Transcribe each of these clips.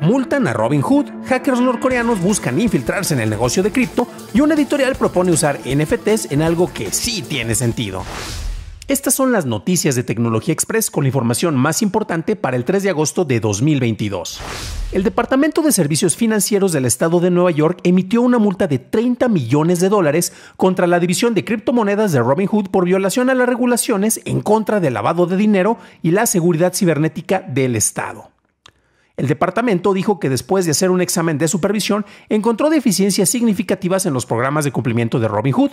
Multan a Robin Hood, hackers norcoreanos buscan infiltrarse en el negocio de cripto y una editorial propone usar NFTs en algo que sí tiene sentido. Estas son las noticias de Tecnología Express con la información más importante para el 3 de agosto de 2022. El Departamento de Servicios Financieros del Estado de Nueva York emitió una multa de 30 millones de dólares contra la división de criptomonedas de Robinhood por violación a las regulaciones en contra del lavado de dinero y la seguridad cibernética del Estado. El departamento dijo que después de hacer un examen de supervisión encontró deficiencias significativas en los programas de cumplimiento de Robinhood.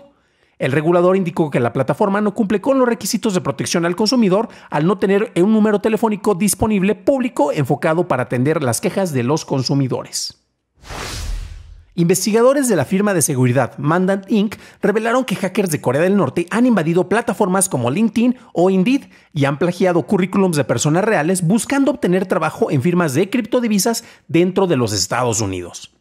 El regulador indicó que la plataforma no cumple con los requisitos de protección al consumidor al no tener un número telefónico disponible público enfocado para atender las quejas de los consumidores. Investigadores de la firma de seguridad Mandant Inc. revelaron que hackers de Corea del Norte han invadido plataformas como LinkedIn o Indeed y han plagiado currículums de personas reales buscando obtener trabajo en firmas de criptodivisas dentro de los Estados Unidos.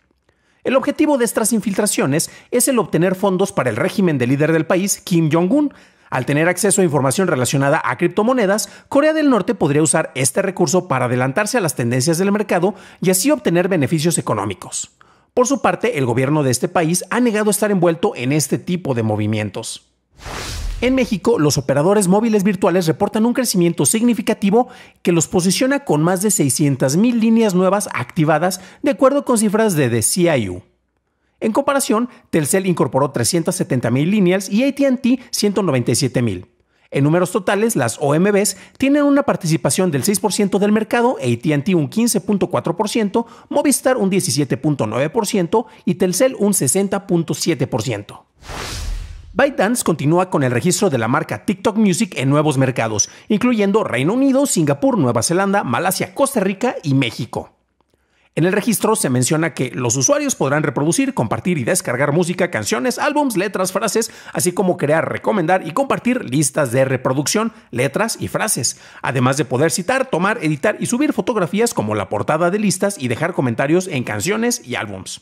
El objetivo de estas infiltraciones es el obtener fondos para el régimen del líder del país, Kim Jong-un. Al tener acceso a información relacionada a criptomonedas, Corea del Norte podría usar este recurso para adelantarse a las tendencias del mercado y así obtener beneficios económicos. Por su parte, el gobierno de este país ha negado estar envuelto en este tipo de movimientos. En México, los operadores móviles virtuales reportan un crecimiento significativo que los posiciona con más de mil líneas nuevas activadas, de acuerdo con cifras de The CIU. En comparación, Telcel incorporó 370.000 líneas y ATT mil. En números totales, las OMBs tienen una participación del 6% del mercado, ATT un 15.4%, Movistar un 17.9% y Telcel un 60.7%. ByteDance continúa con el registro de la marca TikTok Music en nuevos mercados, incluyendo Reino Unido, Singapur, Nueva Zelanda, Malasia, Costa Rica y México. En el registro se menciona que los usuarios podrán reproducir, compartir y descargar música, canciones, álbums, letras, frases, así como crear, recomendar y compartir listas de reproducción, letras y frases, además de poder citar, tomar, editar y subir fotografías como la portada de listas y dejar comentarios en canciones y álbums.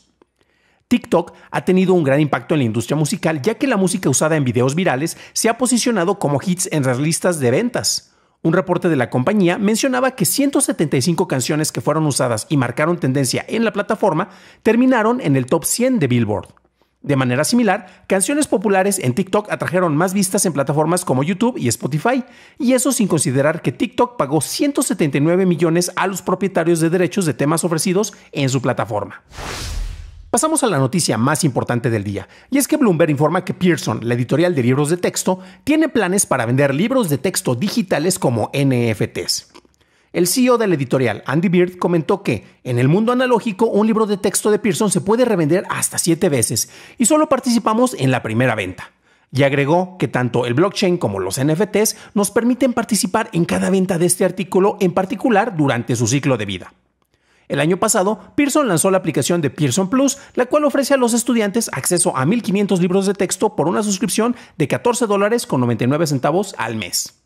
TikTok ha tenido un gran impacto en la industria musical ya que la música usada en videos virales se ha posicionado como hits en las listas de ventas. Un reporte de la compañía mencionaba que 175 canciones que fueron usadas y marcaron tendencia en la plataforma terminaron en el top 100 de Billboard. De manera similar, canciones populares en TikTok atrajeron más vistas en plataformas como YouTube y Spotify, y eso sin considerar que TikTok pagó 179 millones a los propietarios de derechos de temas ofrecidos en su plataforma. Pasamos a la noticia más importante del día, y es que Bloomberg informa que Pearson, la editorial de libros de texto, tiene planes para vender libros de texto digitales como NFTs. El CEO de la editorial, Andy Beard, comentó que, en el mundo analógico, un libro de texto de Pearson se puede revender hasta siete veces y solo participamos en la primera venta. Y agregó que tanto el blockchain como los NFTs nos permiten participar en cada venta de este artículo en particular durante su ciclo de vida. El año pasado, Pearson lanzó la aplicación de Pearson Plus, la cual ofrece a los estudiantes acceso a 1.500 libros de texto por una suscripción de 14 dólares con 99 centavos al mes.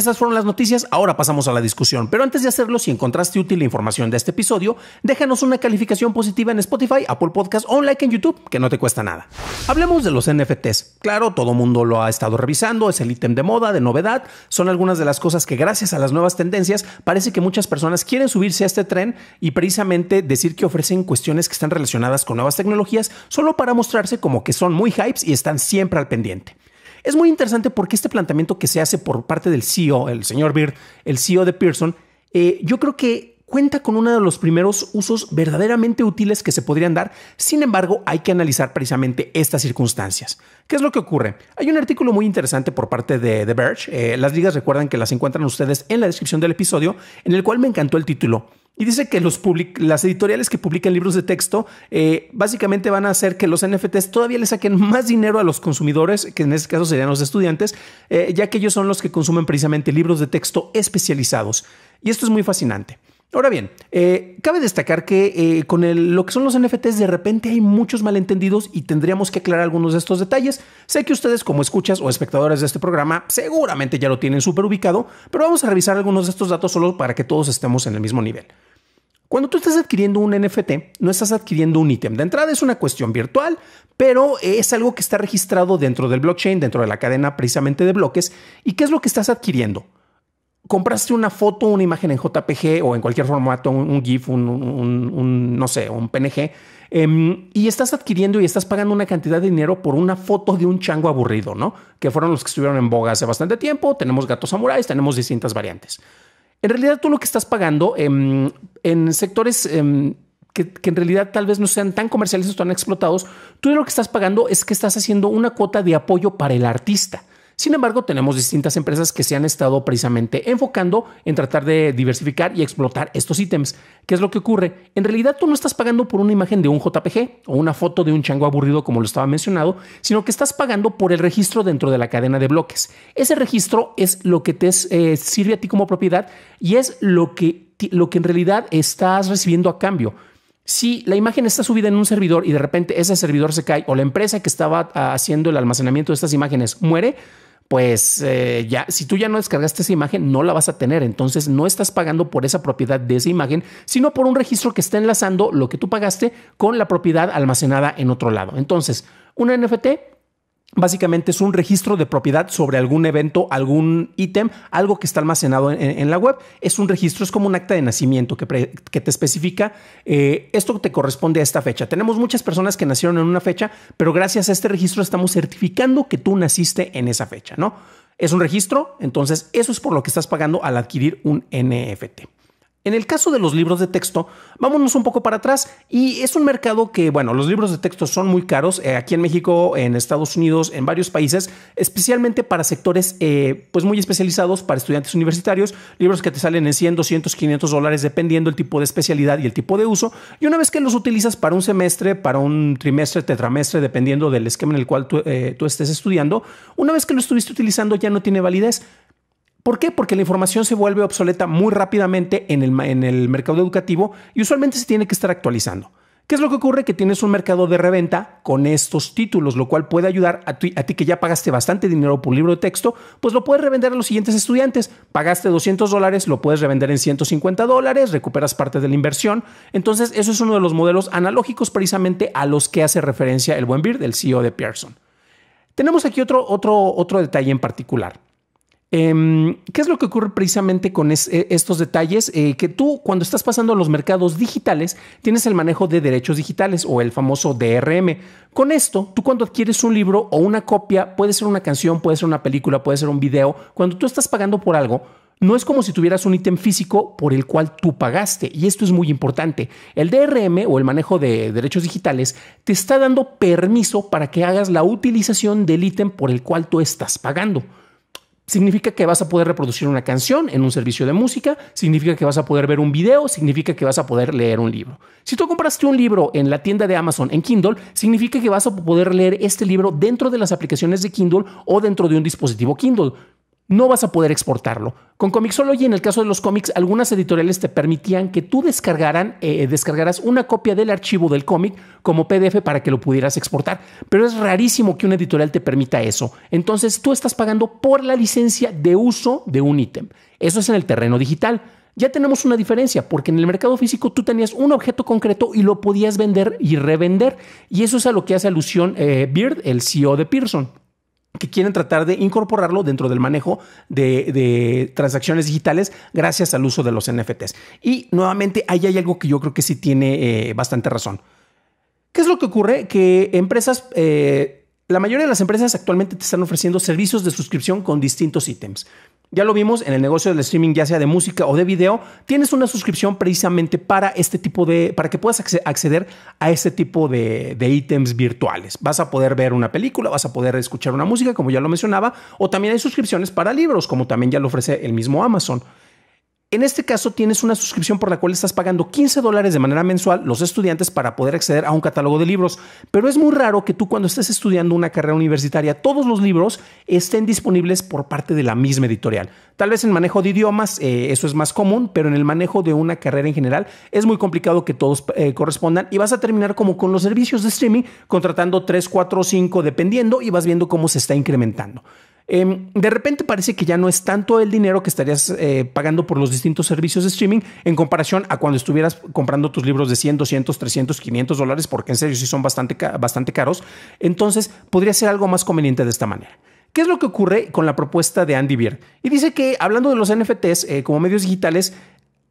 Esas fueron las noticias, ahora pasamos a la discusión. Pero antes de hacerlo, si encontraste útil la información de este episodio, déjanos una calificación positiva en Spotify, Apple Podcast o un like en YouTube, que no te cuesta nada. Hablemos de los NFTs. Claro, todo mundo lo ha estado revisando, es el ítem de moda, de novedad, son algunas de las cosas que gracias a las nuevas tendencias parece que muchas personas quieren subirse a este tren y precisamente decir que ofrecen cuestiones que están relacionadas con nuevas tecnologías solo para mostrarse como que son muy hypes y están siempre al pendiente. Es muy interesante porque este planteamiento que se hace por parte del CEO, el señor Bird, el CEO de Pearson, eh, yo creo que cuenta con uno de los primeros usos verdaderamente útiles que se podrían dar, sin embargo hay que analizar precisamente estas circunstancias. ¿Qué es lo que ocurre? Hay un artículo muy interesante por parte de The Verge, eh, las ligas recuerdan que las encuentran ustedes en la descripción del episodio, en el cual me encantó el título, y dice que los las editoriales que publican libros de texto eh, básicamente van a hacer que los NFTs todavía le saquen más dinero a los consumidores, que en este caso serían los estudiantes, eh, ya que ellos son los que consumen precisamente libros de texto especializados. Y esto es muy fascinante. Ahora bien, eh, cabe destacar que con lo que son los NFTs de repente hay muchos malentendidos y tendríamos que aclarar algunos de estos detalles. Sé que ustedes como escuchas o espectadores de este programa seguramente ya lo tienen súper ubicado, pero vamos a revisar algunos de estos datos solo para que todos estemos en el mismo nivel. Cuando tú estás adquiriendo un NFT, no estás adquiriendo un ítem. De entrada es una cuestión virtual, pero es algo que está registrado dentro del blockchain, dentro de la cadena precisamente de bloques. ¿Y qué es lo que estás adquiriendo? Compraste una foto, una imagen en JPG o en cualquier formato, un, GIF, un, no sé, un PNG, em, y estás adquiriendo y estás pagando una cantidad de dinero por una foto de un chango aburrido, ¿no? Que fueron los que estuvieron en boga hace bastante tiempo. Tenemos gatos samuráis, tenemos distintas variantes. En realidad, tú lo que estás pagando em, en sectores em, que, que, en realidad tal vez no sean tan comerciales o tan explotados, tú lo que estás pagando es que estás haciendo una cuota de apoyo para el artista. Sin embargo, tenemos distintas empresas que se han estado precisamente enfocando en tratar de diversificar y explotar estos ítems. ¿Qué es lo que ocurre? En realidad tú no estás pagando por una imagen de un JPG o una foto de un chango aburrido como lo estaba mencionado, sino que estás pagando por el registro dentro de la cadena de bloques. Ese registro es lo que te eh, sirve a ti como propiedad y es lo que, lo que en realidad estás recibiendo a cambio. Si la imagen está subida en un servidor y de repente ese servidor se cae o la empresa que estaba ah, haciendo el almacenamiento de estas imágenes muere, pues eh, ya, si tú ya no descargaste esa imagen, no la vas a tener. Entonces no estás pagando por esa propiedad de esa imagen, sino por un registro que está enlazando lo que tú pagaste con la propiedad almacenada en otro lado. Entonces, un NFT Básicamente es un registro de propiedad sobre algún evento, algún ítem, algo que está almacenado en, la web. Es un registro, es como un acta de nacimiento que, te especifica esto eh, esto te corresponde a esta fecha. Tenemos muchas personas que nacieron en una fecha, pero gracias a este registro estamos certificando que tú naciste en esa fecha, ¿no? Es un registro, entonces eso es por lo que estás pagando al adquirir un NFT. En el caso de los libros de texto, vámonos un poco para atrás y es un mercado que, bueno, los libros de texto son muy caros eh, aquí en México, en Estados Unidos, en varios países, especialmente para sectores eh, pues muy especializados, para estudiantes universitarios, libros que te salen en 100, 200, 500 dólares dependiendo el tipo de especialidad y el tipo de uso. Y una vez que los utilizas para un semestre, para un trimestre, tetramestre, dependiendo del esquema en el cual tú, eh, tú estés estudiando, una vez que lo estuviste utilizando ya no tiene validez ¿Por qué? Porque la información se vuelve obsoleta muy rápidamente en el, mercado educativo y usualmente se tiene que estar actualizando. ¿Qué es lo que ocurre? Que tienes un mercado de reventa con estos títulos, lo cual puede ayudar a ti, que ya pagaste bastante dinero por libro de texto, pues lo puedes revender a los siguientes estudiantes. Pagaste 200 dólares, lo puedes revender en 150 dólares, recuperas parte de la inversión. Entonces, eso es uno de los modelos analógicos precisamente a los que hace referencia el buen Vir el CEO de Pearson. Tenemos aquí otro, otro, otro detalle en particular. Em, ¿Qué es lo que ocurre precisamente con eh, estos detalles? Eh, que tú cuando estás pasando a los mercados digitales tienes el manejo de derechos digitales o el famoso DRM. Con esto, tú cuando adquieres un libro o una copia, puede ser una canción, puede ser una película, puede ser un video, cuando tú estás pagando por algo, no es como si tuvieras un ítem físico por el cual tú pagaste, y esto es muy importante. El DRM o el manejo de derechos digitales te está dando permiso para que hagas la utilización del ítem por el cual tú estás pagando significa que vas a poder reproducir una canción en un servicio de música, significa que vas a poder ver un video, significa que vas a poder leer un libro. Si tú compraste un libro en la tienda de Amazon en Kindle, significa que vas a poder leer este libro dentro de las aplicaciones de Kindle o dentro de un dispositivo Kindle no vas a poder exportarlo. Con Comixology, en el caso de los cómics, algunas editoriales te permitían que tú descargaran, eh, descargaras una copia del archivo del cómic como PDF para que lo pudieras exportar, pero es rarísimo que una editorial te permita eso. Entonces tú estás pagando por la licencia de uso de un ítem. Eso es en el terreno digital. Ya tenemos una diferencia, porque en el mercado físico tú tenías un objeto concreto y lo podías vender y revender. Y eso es a lo que hace alusión eh, Beard, el CEO de Pearson que quieren tratar de incorporarlo dentro del manejo de, transacciones digitales gracias al uso de los NFTs. Y nuevamente ahí hay algo que yo creo que sí tiene eh, bastante razón. ¿Qué es lo que ocurre? Que empresas eh, la mayoría de las empresas actualmente te están ofreciendo servicios de suscripción con distintos ítems. Ya lo vimos en el negocio del streaming, ya sea de música o de video, tienes una suscripción precisamente para este tipo de, para que puedas acceder a este tipo de, de, ítems virtuales. Vas a poder ver una película, vas a poder escuchar una música, como ya lo mencionaba, o también hay suscripciones para libros, como también ya lo ofrece el mismo Amazon. En este caso tienes una suscripción por la cual estás pagando 15 dólares de manera mensual los estudiantes para poder acceder a un catálogo de libros, pero es muy raro que tú cuando estés estudiando una carrera universitaria todos los libros estén disponibles por parte de la misma editorial. Tal vez en manejo de idiomas eh, eso es más común, pero en el manejo de una carrera en general es muy complicado que todos eh, correspondan y vas a terminar como con los servicios de streaming contratando 3, 4 o 5 dependiendo y vas viendo cómo se está incrementando. Em, de repente parece que ya no es tanto el dinero que estarías eh, pagando por los distintos servicios de streaming en comparación a cuando estuvieras comprando tus libros de 100, 200, 300, 500 dólares, porque en serio sí son bastante, bastante caros. Entonces podría ser algo más conveniente de esta manera. ¿Qué es lo que ocurre con la propuesta de Andy Beer? Y dice que hablando de los NFTs eh, como medios digitales,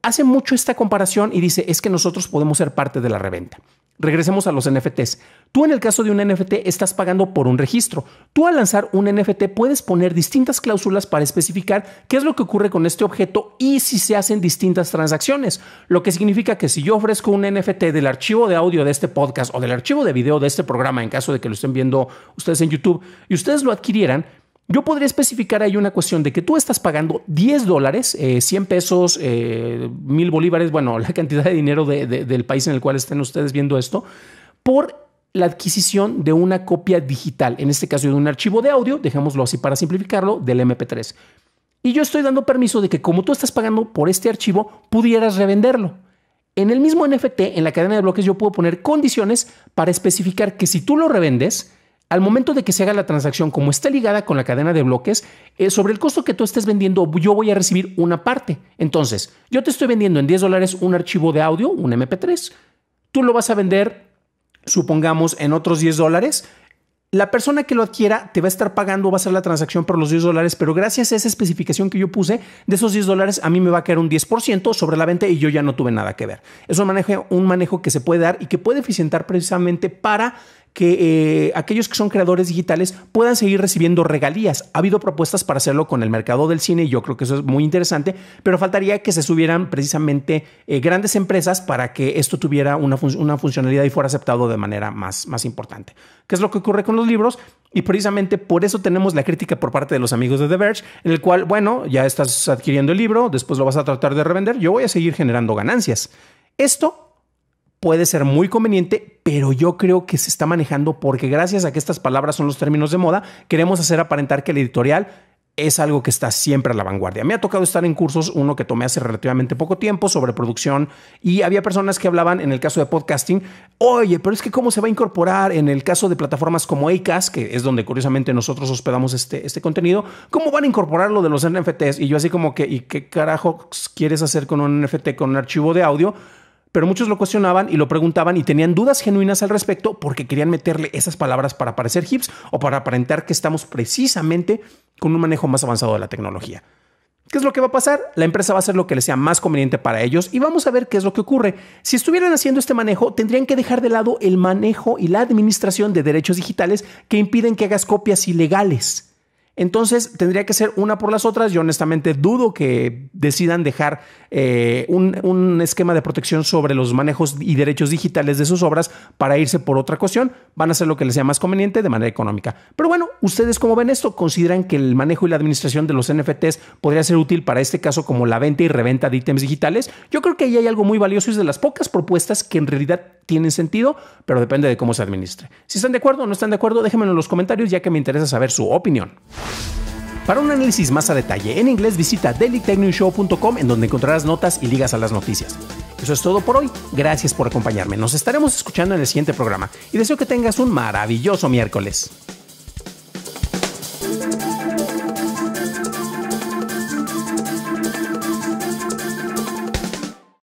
hace mucho esta comparación y dice, es que nosotros podemos ser parte de la reventa. Regresemos a los NFTs. Tú en el caso de un NFT estás pagando por un registro. Tú al lanzar un NFT puedes poner distintas cláusulas para especificar qué es lo que ocurre con este objeto y si se hacen distintas transacciones. Lo que significa que si yo ofrezco un NFT del archivo de audio de este podcast o del archivo de video de este programa en caso de que lo estén viendo ustedes en YouTube y ustedes lo adquirieran, yo podría especificar ahí una cuestión de que tú estás pagando 10 dólares, 100 eh, pesos, eh, 1000 bolívares, bueno, la cantidad de dinero del país en el cual estén ustedes viendo esto, por la adquisición de una copia digital, en este caso de un archivo de audio, dejémoslo así para simplificarlo, del MP3. Y yo estoy dando permiso de que como tú estás pagando por este archivo, pudieras revenderlo. En el mismo NFT, en la cadena de bloques, yo puedo poner condiciones para especificar que si tú lo revendes, al momento de que se haga la transacción, como está ligada con la cadena de bloques, eh, sobre el costo que tú estés vendiendo, yo voy a recibir una parte. Entonces, yo te estoy vendiendo en 10 dólares un archivo de audio, un MP3. Tú lo vas a vender, supongamos, en otros 10 dólares. La persona que lo adquiera te va a estar pagando, va a hacer la transacción por los 10 dólares, pero gracias a esa especificación que yo puse, de esos 10 dólares a mí me va a caer un 10% sobre la venta y yo ya no tuve nada que ver. Es un manejo, un manejo que se puede dar y que puede eficientar precisamente para que eh, aquellos que son creadores digitales puedan seguir recibiendo regalías. Ha habido propuestas para hacerlo con el mercado del cine y yo creo que eso es muy interesante, pero faltaría que se subieran precisamente eh, grandes empresas para que esto tuviera una, una, funcionalidad y fuera aceptado de manera más, más importante. ¿Qué es lo que ocurre con los libros? Y precisamente por eso tenemos la crítica por parte de los amigos de The Verge, en el cual, bueno, ya estás adquiriendo el libro, después lo vas a tratar de revender, yo voy a seguir generando ganancias. Esto puede ser muy conveniente, pero yo creo que se está manejando porque gracias a que estas palabras son los términos de moda, queremos hacer aparentar que el editorial es algo que está siempre a la vanguardia. Me ha tocado estar en cursos, uno que tomé hace relativamente poco tiempo sobre producción y había personas que hablaban en el caso de podcasting, oye, pero es que cómo se va a incorporar en el caso de plataformas como ACAS, que es donde curiosamente nosotros hospedamos este, este contenido, cómo van a incorporar lo de los NFTs. Y yo así como que, ¿y qué carajo quieres hacer con un NFT, con un archivo de audio? Pero muchos lo cuestionaban y lo preguntaban y tenían dudas genuinas al respecto porque querían meterle esas palabras para parecer hips o para aparentar que estamos precisamente con un manejo más avanzado de la tecnología. ¿Qué es lo que va a pasar? La empresa va a hacer lo que le sea más conveniente para ellos y vamos a ver qué es lo que ocurre. Si estuvieran haciendo este manejo, tendrían que dejar de lado el manejo y la administración de derechos digitales que impiden que hagas copias ilegales. Entonces tendría que ser una por las otras. Yo honestamente dudo que decidan dejar eh, un, esquema de protección sobre los manejos y derechos digitales de sus obras para irse por otra cuestión. Van a hacer lo que les sea más conveniente de manera económica. Pero bueno, ¿ustedes como ven esto? ¿Consideran que el manejo y la administración de los NFTs podría ser útil para este caso como la venta y reventa de ítems digitales? Yo creo que ahí hay algo muy valioso y es de las pocas propuestas que en realidad tienen sentido, pero depende de cómo se administre. Si están de acuerdo o no están de acuerdo, déjenmelo en los comentarios ya que me interesa saber su opinión. Para un análisis más a detalle en inglés visita dailytechnewshow.com en donde encontrarás notas y ligas a las noticias. Eso es todo por hoy, gracias por acompañarme, nos estaremos escuchando en el siguiente programa y deseo que tengas un maravilloso miércoles.